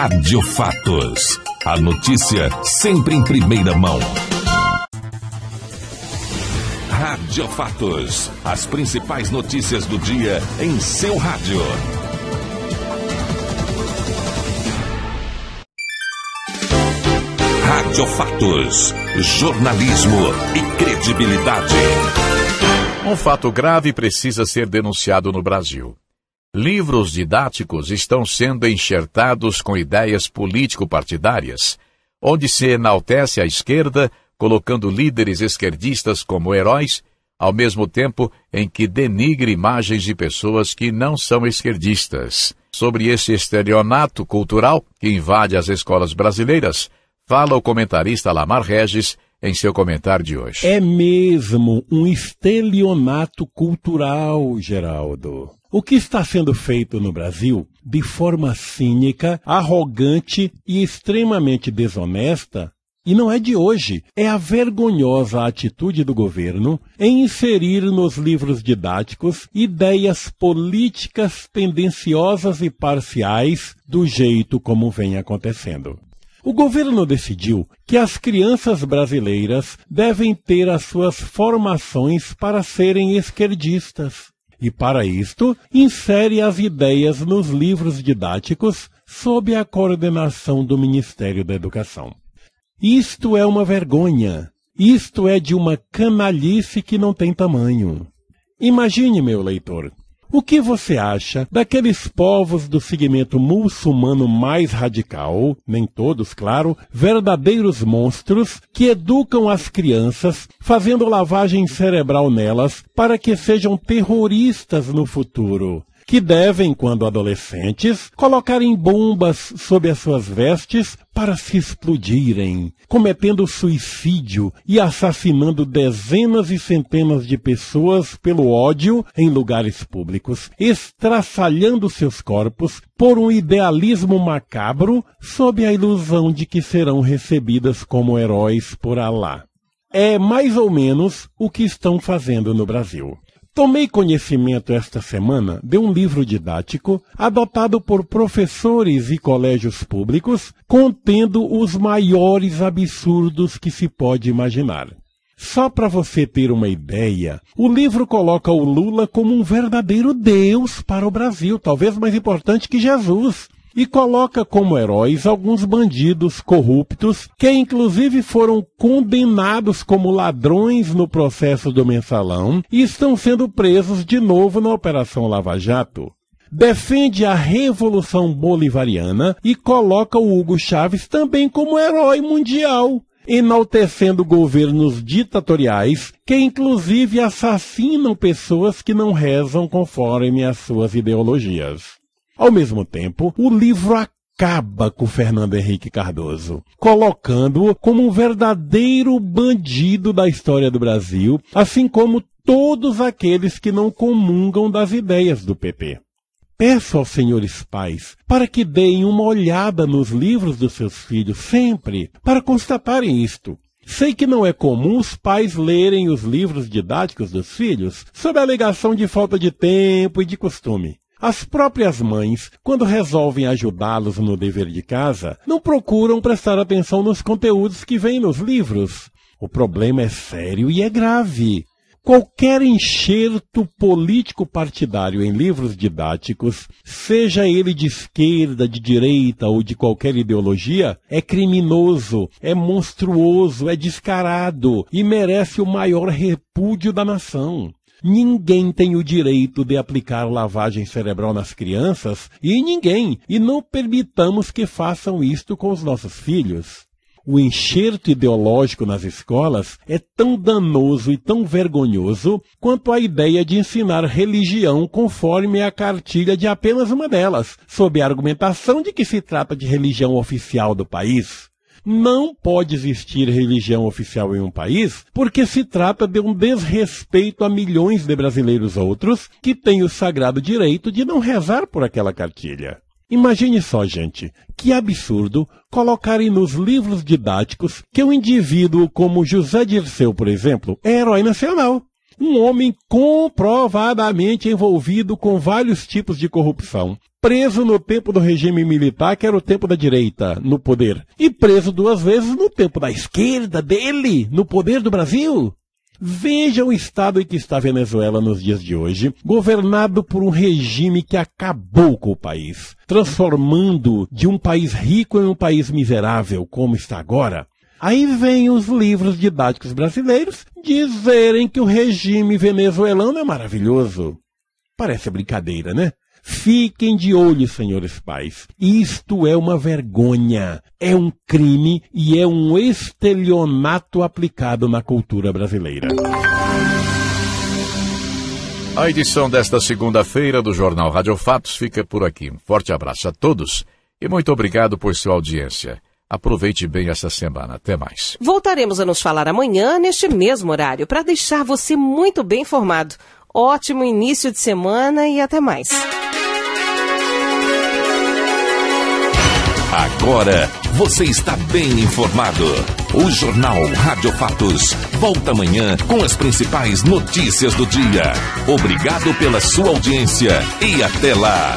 Rádio Fatos. A notícia sempre em primeira mão. Rádio Fatos. As principais notícias do dia em seu rádio. Rádio Fatos. Jornalismo e credibilidade. Um fato grave precisa ser denunciado no Brasil. Livros didáticos estão sendo enxertados com ideias político-partidárias, onde se enaltece a esquerda, colocando líderes esquerdistas como heróis, ao mesmo tempo em que denigre imagens de pessoas que não são esquerdistas. Sobre esse estelionato cultural que invade as escolas brasileiras, fala o comentarista Lamar Regis em seu comentário de hoje. É mesmo um estelionato cultural, Geraldo. O que está sendo feito no Brasil, de forma cínica, arrogante e extremamente desonesta, e não é de hoje, é a vergonhosa atitude do governo em inserir nos livros didáticos ideias políticas tendenciosas e parciais do jeito como vem acontecendo. O governo decidiu que as crianças brasileiras devem ter as suas formações para serem esquerdistas e, para isto, insere as ideias nos livros didáticos sob a coordenação do Ministério da Educação. Isto é uma vergonha. Isto é de uma canalice que não tem tamanho. Imagine, meu leitor, o que você acha daqueles povos do segmento muçulmano mais radical, nem todos, claro, verdadeiros monstros que educam as crianças, fazendo lavagem cerebral nelas para que sejam terroristas no futuro? que devem, quando adolescentes, colocarem bombas sob as suas vestes para se explodirem, cometendo suicídio e assassinando dezenas e centenas de pessoas pelo ódio em lugares públicos, estraçalhando seus corpos por um idealismo macabro sob a ilusão de que serão recebidas como heróis por Alá. É mais ou menos o que estão fazendo no Brasil. Tomei conhecimento esta semana de um livro didático adotado por professores e colégios públicos contendo os maiores absurdos que se pode imaginar. Só para você ter uma ideia, o livro coloca o Lula como um verdadeiro Deus para o Brasil, talvez mais importante que Jesus e coloca como heróis alguns bandidos corruptos que, inclusive, foram condenados como ladrões no processo do mensalão e estão sendo presos de novo na Operação Lava Jato defende a Revolução Bolivariana e coloca o Hugo Chávez também como herói mundial, enaltecendo governos ditatoriais que, inclusive, assassinam pessoas que não rezam conforme as suas ideologias. Ao mesmo tempo, o livro acaba com Fernando Henrique Cardoso, colocando-o como um verdadeiro bandido da história do Brasil, assim como todos aqueles que não comungam das ideias do PT. Peço aos senhores pais para que deem uma olhada nos livros dos seus filhos sempre para constatarem isto. Sei que não é comum os pais lerem os livros didáticos dos filhos sob a alegação de falta de tempo e de costume. As próprias mães, quando resolvem ajudá-los no dever de casa, não procuram prestar atenção nos conteúdos que vêm nos livros. O problema é sério e é grave. Qualquer enxerto político partidário em livros didáticos, seja ele de esquerda, de direita ou de qualquer ideologia, é criminoso, é monstruoso, é descarado e merece o maior repúdio da nação. Ninguém tem o direito de aplicar lavagem cerebral nas crianças e ninguém, e não permitamos que façam isto com os nossos filhos. O enxerto ideológico nas escolas é tão danoso e tão vergonhoso quanto a ideia de ensinar religião conforme a cartilha de apenas uma delas, sob a argumentação de que se trata de religião oficial do país. Não pode existir religião oficial em um país, porque se trata de um desrespeito a milhões de brasileiros outros que têm o sagrado direito de não rezar por aquela cartilha. Imagine só, gente, que absurdo colocarem nos livros didáticos que um indivíduo como José Dirceu, por exemplo, é herói nacional um homem comprovadamente envolvido com vários tipos de corrupção. Preso no tempo do regime militar, que era o tempo da direita, no poder. E preso duas vezes no tempo da esquerda dele, no poder do Brasil. Veja o estado em que está a Venezuela nos dias de hoje, governado por um regime que acabou com o país, transformando de um país rico em um país miserável, como está agora. Aí vem os livros didáticos brasileiros dizerem que o regime venezuelano é maravilhoso. Parece brincadeira, né? Fiquem de olho, senhores pais. Isto é uma vergonha, é um crime e é um estelionato aplicado na cultura brasileira. A edição desta segunda-feira do Jornal Rádio Fatos fica por aqui. Um forte abraço a todos e muito obrigado por sua audiência. Aproveite bem essa semana. Até mais. Voltaremos a nos falar amanhã, neste mesmo horário, para deixar você muito bem informado. Ótimo início de semana e até mais. Agora você está bem informado. O Jornal Rádio Fatos volta amanhã com as principais notícias do dia. Obrigado pela sua audiência e até lá.